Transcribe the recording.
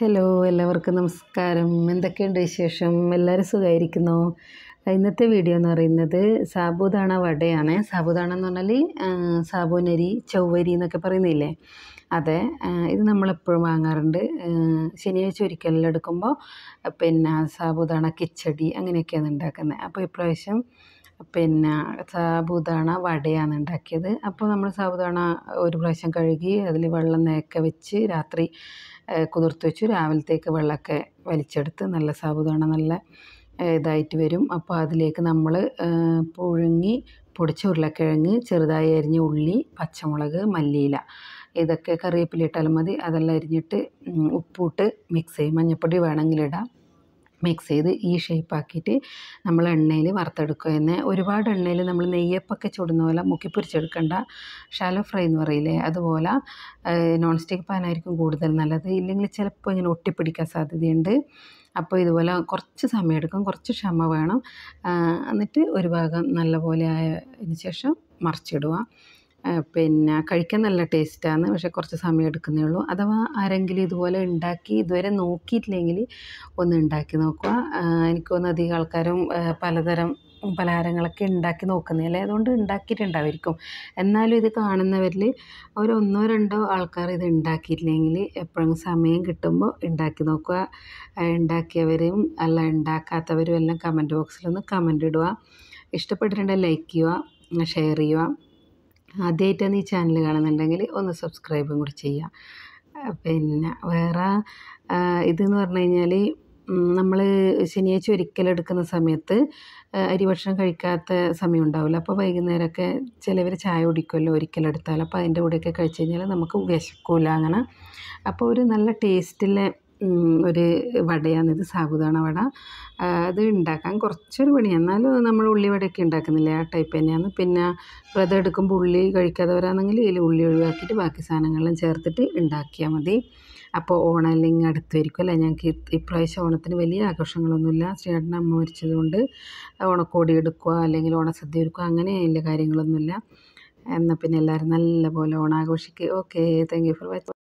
hello എല്ലാവർക്കും നമസ്കാരം എന്തൊക്കെയുണ്ട് വിശേഷം എല്ലാവരും സുഖമായിരിക്കുന്നു ഇന്നത്തെ വീഡിയോ എന്ന് പറയുന്നത് സാബുദാണ വടയാണ് സാബുദാണ എന്ന് പറഞ്ഞാൽ സാബുനരി ചൊവ്വരി എന്നൊക്കെ പറയുന്നില്ലേ അതെ ഇത് നമ്മളെപ്പോഴും വാങ്ങാറുണ്ട് ശനിയാഴ്ച ഒരിക്കലും എടുക്കുമ്പോൾ പിന്നെ സാബുദാണ കിച്ചടി അങ്ങനെയൊക്കെയാണ് ഉണ്ടാക്കുന്നത് അപ്പോൾ ഇപ്രാവശ്യം പിന്നെ സാബുദാണ വടയാണ് ഉണ്ടാക്കിയത് അപ്പോൾ നമ്മൾ സാബുദാണ ഒരു പ്രാവശ്യം കഴുകി അതിൽ വെള്ളം നേക്കെ വെച്ച് രാത്രി കുതിർത്ത് വെച്ചു രാവിലത്തേക്ക് വെള്ളമൊക്കെ വലിച്ചെടുത്ത് നല്ല സാബുദാണ നല്ല ഇതായിട്ട് വരും അപ്പോൾ അതിലേക്ക് നമ്മൾ പുഴുങ്ങി പൊടിച്ച ഉരുളക്കിഴങ്ങ് ചെറുതായി അരിഞ്ഞ ഉള്ളി പച്ചമുളക് മല്ലിയില ഇതൊക്കെ കറിവേപ്പില ഇട്ടാലും മതി അതെല്ലാം അരിഞ്ഞിട്ട് ഉപ്പിട്ട് മിക്സ് ചെയ്യും മഞ്ഞൾപ്പൊടി വേണമെങ്കിൽ ഇടാം മിക്സ് ചെയ്ത് ഈ ഷേപ്പാക്കിയിട്ട് നമ്മൾ എണ്ണയിൽ വറുത്തെടുക്കുക തന്നെ ഒരുപാട് എണ്ണയിൽ നമ്മൾ നെയ്യപ്പൊക്കെ ചൂടുന്ന പോലെ മുക്കി പൊരിച്ചെടുക്കേണ്ട ഷാലോ ഫ്രൈ എന്ന് പറയില്ലേ അതുപോലെ നോൺ സ്റ്റിക്ക് പാനായിരിക്കും കൂടുതൽ നല്ലത് ഇല്ലെങ്കിൽ ചിലപ്പോൾ ഇങ്ങനെ ഒട്ടിപ്പിടിക്കാൻ സാധ്യതയുണ്ട് അപ്പോൾ ഇതുപോലെ കുറച്ച് സമയമെടുക്കും കുറച്ച് ക്ഷമ വേണം എന്നിട്ട് ഒരു ഭാഗം നല്ലപോലെ ആയതിന് ശേഷം മറിച്ചിടുക പിന്നെ കഴിക്കാൻ നല്ല ടേസ്റ്റാണ് പക്ഷെ കുറച്ച് സമയം എടുക്കുന്നേ ഉള്ളൂ അഥവാ ആരെങ്കിലും ഇതുപോലെ ഉണ്ടാക്കി ഇതുവരെ നോക്കിയിട്ടില്ലെങ്കിൽ ഒന്ന് ഉണ്ടാക്കി നോക്കുക എനിക്ക് തോന്നുന്നു അധികം ആൾക്കാരും പലതരം പലഹാരങ്ങളൊക്കെ ഉണ്ടാക്കി നോക്കുന്നില്ല അതുകൊണ്ട് ഉണ്ടാക്കിയിട്ടുണ്ടാവായിരിക്കും എന്നാലും ഇത് കാണുന്നവരിൽ ഒരൊന്നോ രണ്ടോ ആൾക്കാർ ഇത് ഉണ്ടാക്കിയിട്ടില്ലെങ്കിൽ എപ്പോഴും സമയം കിട്ടുമ്പോൾ ഉണ്ടാക്കി നോക്കുക ഉണ്ടാക്കിയവരും അല്ല ഉണ്ടാക്കാത്തവരും എല്ലാം കമൻറ്റ് ബോക്സിലൊന്ന് കമൻ്റ് ഇടുക ഇഷ്ടപ്പെട്ടിട്ടുണ്ടെങ്കിൽ ലൈക്ക് ചെയ്യുക ഷെയർ ചെയ്യുക ആദ്യമായിട്ടാണ് ഈ ചാനൽ കാണുന്നുണ്ടെങ്കിൽ ഒന്ന് സബ്സ്ക്രൈബും കൂടി ചെയ്യുക പിന്നെ വേറെ ഇതെന്ന് പറഞ്ഞു കഴിഞ്ഞാൽ നമ്മൾ ശനിയാഴ്ച ഒരിക്കലെടുക്കുന്ന സമയത്ത് അരി ഭക്ഷണം കഴിക്കാത്ത സമയം ഉണ്ടാവില്ല അപ്പോൾ വൈകുന്നേരമൊക്കെ ചിലവർ ചായ കുടിക്കുമല്ലോ ഒരിക്കലെടുത്താൽ അപ്പോൾ അതിൻ്റെ കൂടെയൊക്കെ കഴിച്ച് കഴിഞ്ഞാൽ നമുക്ക് വിശക്കൂല അങ്ങനെ അപ്പോൾ ഒരു നല്ല ടേസ്റ്റിലെ ഒരു വടയാണ് ഇത് സാബുദാണ വട അത് ഉണ്ടാക്കാൻ കുറച്ചൊരു പണി എന്നാലും നമ്മൾ ഉള്ളി വടയൊക്കെ ഉണ്ടാക്കുന്നില്ലേ ആ ടൈപ്പ് തന്നെയാണ് പിന്നെ വ്രതം എടുക്കുമ്പോൾ ഉള്ളി കഴിക്കാതെ വരാമെന്നെങ്കിൽ ഇതിൽ ഉള്ളി ഒഴിവാക്കിയിട്ട് ബാക്കി സാധനങ്ങളെല്ലാം ചേർത്തിട്ട് ഉണ്ടാക്കിയാൽ മതി അപ്പോൾ ഓണം അല്ലെങ്കിൽ അടുത്ത് വരിക്കും അല്ലേ ഞങ്ങൾക്ക് ഇപ്രാവശ്യം ഓണത്തിന് വലിയ ആഘോഷങ്ങളൊന്നുമില്ല ശ്രീയേട്ടൻ അമ്മ മരിച്ചതുകൊണ്ട് ഓണക്കോടി എടുക്കുക അല്ലെങ്കിൽ ഓണസദ്യ ഒരുക്കുക അങ്ങനെ അതിൻ്റെ കാര്യങ്ങളൊന്നുമില്ല എന്നാൽ പിന്നെ എല്ലാവരും നല്ല പോലെ ഓണാഘോഷിക്കുക okay thank you for watching